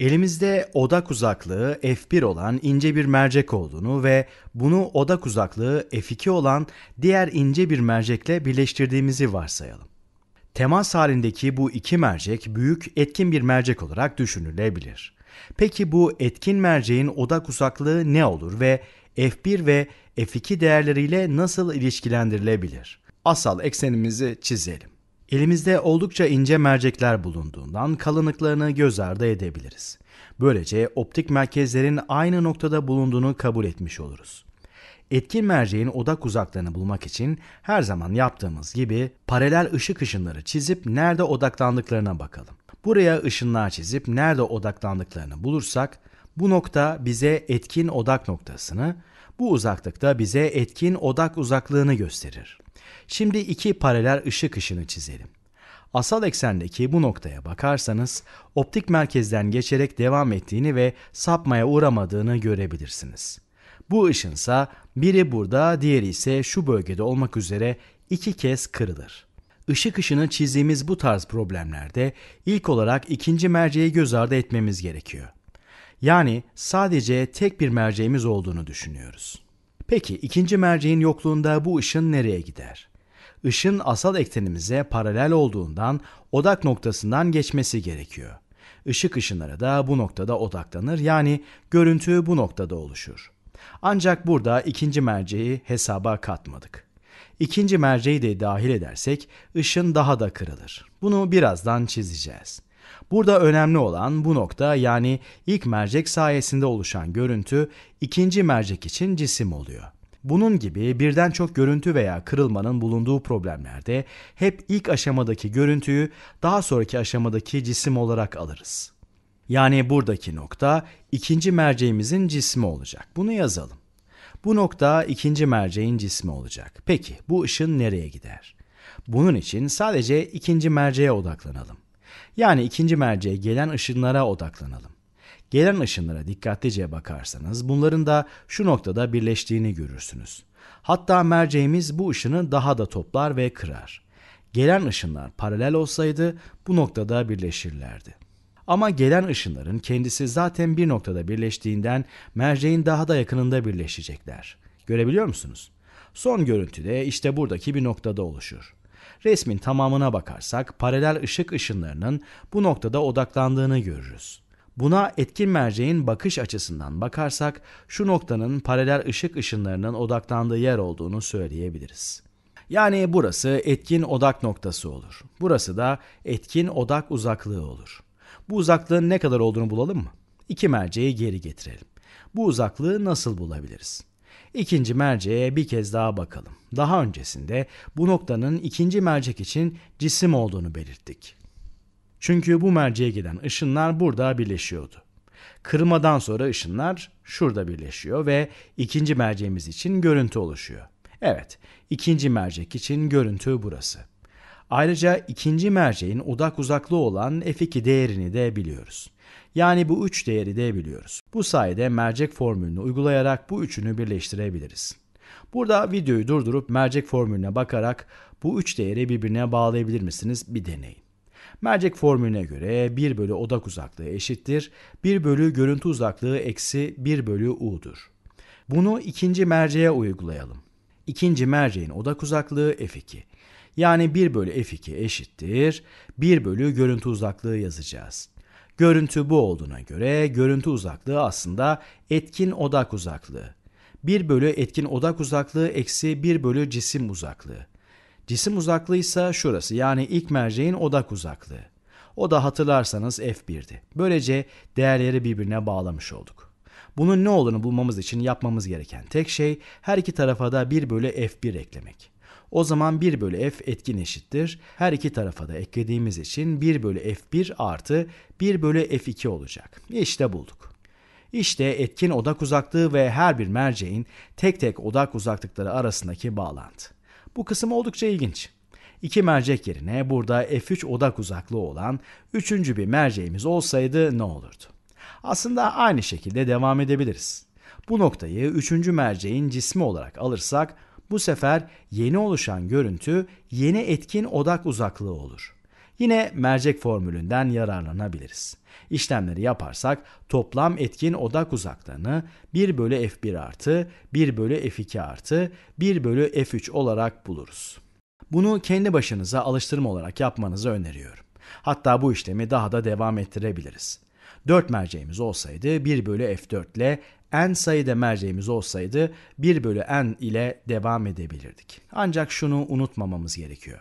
Elimizde odak uzaklığı f1 olan ince bir mercek olduğunu ve bunu odak uzaklığı f2 olan diğer ince bir mercekle birleştirdiğimizi varsayalım. Temas halindeki bu iki mercek büyük etkin bir mercek olarak düşünülebilir. Peki bu etkin merceğin odak uzaklığı ne olur ve f1 ve f2 değerleriyle nasıl ilişkilendirilebilir? Asal eksenimizi çizelim. Elimizde oldukça ince mercekler bulunduğundan kalınlıklarını göz ardı edebiliriz. Böylece optik merkezlerin aynı noktada bulunduğunu kabul etmiş oluruz. Etkin merceğin odak uzaklığını bulmak için her zaman yaptığımız gibi paralel ışık ışınları çizip nerede odaklandıklarına bakalım. Buraya ışınlar çizip nerede odaklandıklarını bulursak bu nokta bize etkin odak noktasını, bu uzaklıkta bize etkin odak uzaklığını gösterir. Şimdi iki paralel ışık ışını çizelim. Asal eksendeki bu noktaya bakarsanız optik merkezden geçerek devam ettiğini ve sapmaya uğramadığını görebilirsiniz. Bu ışınsa biri burada diğeri ise şu bölgede olmak üzere iki kez kırılır. Işık ışını çizdiğimiz bu tarz problemlerde ilk olarak ikinci merceği göz ardı etmemiz gerekiyor. Yani sadece tek bir merceğimiz olduğunu düşünüyoruz. Peki ikinci merceğin yokluğunda bu ışın nereye gider? Işın asal eksenimize paralel olduğundan odak noktasından geçmesi gerekiyor. Işık ışınları da bu noktada odaklanır yani görüntü bu noktada oluşur. Ancak burada ikinci merceği hesaba katmadık. İkinci merceği de dahil edersek ışın daha da kırılır. Bunu birazdan çizeceğiz. Burada önemli olan bu nokta yani ilk mercek sayesinde oluşan görüntü ikinci mercek için cisim oluyor. Bunun gibi birden çok görüntü veya kırılmanın bulunduğu problemlerde hep ilk aşamadaki görüntüyü daha sonraki aşamadaki cisim olarak alırız. Yani buradaki nokta ikinci merceğimizin cismi olacak. Bunu yazalım. Bu nokta ikinci merceğin cismi olacak. Peki bu ışın nereye gider? Bunun için sadece ikinci merceğe odaklanalım. Yani ikinci merceğe gelen ışınlara odaklanalım. Gelen ışınlara dikkatlice bakarsanız bunların da şu noktada birleştiğini görürsünüz. Hatta merceğimiz bu ışını daha da toplar ve kırar. Gelen ışınlar paralel olsaydı bu noktada birleşirlerdi. Ama gelen ışınların kendisi zaten bir noktada birleştiğinden merceğin daha da yakınında birleşecekler. Görebiliyor musunuz? Son görüntüde işte buradaki bir noktada oluşur. Resmin tamamına bakarsak paralel ışık ışınlarının bu noktada odaklandığını görürüz. Buna etkin merceğin bakış açısından bakarsak şu noktanın paralel ışık ışınlarının odaklandığı yer olduğunu söyleyebiliriz. Yani burası etkin odak noktası olur. Burası da etkin odak uzaklığı olur. Bu uzaklığın ne kadar olduğunu bulalım mı? İki merceği geri getirelim. Bu uzaklığı nasıl bulabiliriz? İkinci merceğe bir kez daha bakalım. Daha öncesinde bu noktanın ikinci mercek için cisim olduğunu belirttik. Çünkü bu merceğe giden ışınlar burada birleşiyordu. Kırılmadan sonra ışınlar şurada birleşiyor ve ikinci merceğimiz için görüntü oluşuyor. Evet, ikinci mercek için görüntü burası. Ayrıca ikinci merceğin odak uzaklığı olan f2 değerini de biliyoruz. Yani bu 3 değeri de biliyoruz. Bu sayede mercek formülünü uygulayarak bu üçünü birleştirebiliriz. Burada videoyu durdurup mercek formülüne bakarak bu 3 değeri birbirine bağlayabilir misiniz bir deneyin. Mercek formülüne göre 1 bölü odak uzaklığı eşittir 1 bölü görüntü uzaklığı eksi 1 bölü u'dur. Bunu ikinci merceğe uygulayalım. İkinci merceğin odak uzaklığı f2. Yani 1 bölü f2 eşittir 1 bölü görüntü uzaklığı yazacağız. Görüntü bu olduğuna göre görüntü uzaklığı aslında etkin odak uzaklığı. 1 bölü etkin odak uzaklığı eksi 1 bölü cisim uzaklığı. Cisim uzaklığı ise şurası yani ilk merceğin odak uzaklığı. O da hatırlarsanız F1'di. Böylece değerleri birbirine bağlamış olduk. Bunun ne olduğunu bulmamız için yapmamız gereken tek şey her iki tarafa da 1 bölü F1 eklemek. O zaman 1 bölü f etkin eşittir. Her iki tarafa da eklediğimiz için 1 bölü f1 artı 1 bölü f2 olacak. İşte bulduk. İşte etkin odak uzaklığı ve her bir merceğin tek tek odak uzaklıkları arasındaki bağlantı. Bu kısım oldukça ilginç. İki mercek yerine burada f3 odak uzaklığı olan üçüncü bir merceğimiz olsaydı ne olurdu? Aslında aynı şekilde devam edebiliriz. Bu noktayı üçüncü merceğin cismi olarak alırsak bu sefer yeni oluşan görüntü yeni etkin odak uzaklığı olur. Yine mercek formülünden yararlanabiliriz. İşlemleri yaparsak toplam etkin odak uzaklığını 1 bölü f1 artı 1 bölü f2 artı 1 bölü f3 olarak buluruz. Bunu kendi başınıza alıştırma olarak yapmanızı öneriyorum. Hatta bu işlemi daha da devam ettirebiliriz. 4 merceğimiz olsaydı 1 bölü f4 ile n sayıda merceğimiz olsaydı 1 bölü n ile devam edebilirdik. Ancak şunu unutmamamız gerekiyor.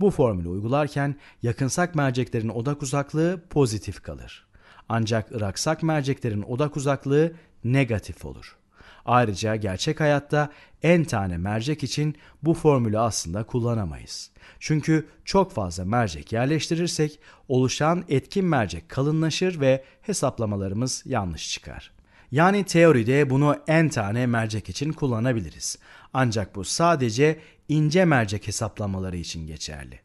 Bu formülü uygularken yakınsak merceklerin odak uzaklığı pozitif kalır. Ancak ıraksak merceklerin odak uzaklığı negatif olur. Ayrıca gerçek hayatta en tane mercek için bu formülü aslında kullanamayız. Çünkü çok fazla mercek yerleştirirsek oluşan etkin mercek kalınlaşır ve hesaplamalarımız yanlış çıkar. Yani teoride bunu en tane mercek için kullanabiliriz. Ancak bu sadece ince mercek hesaplamaları için geçerli.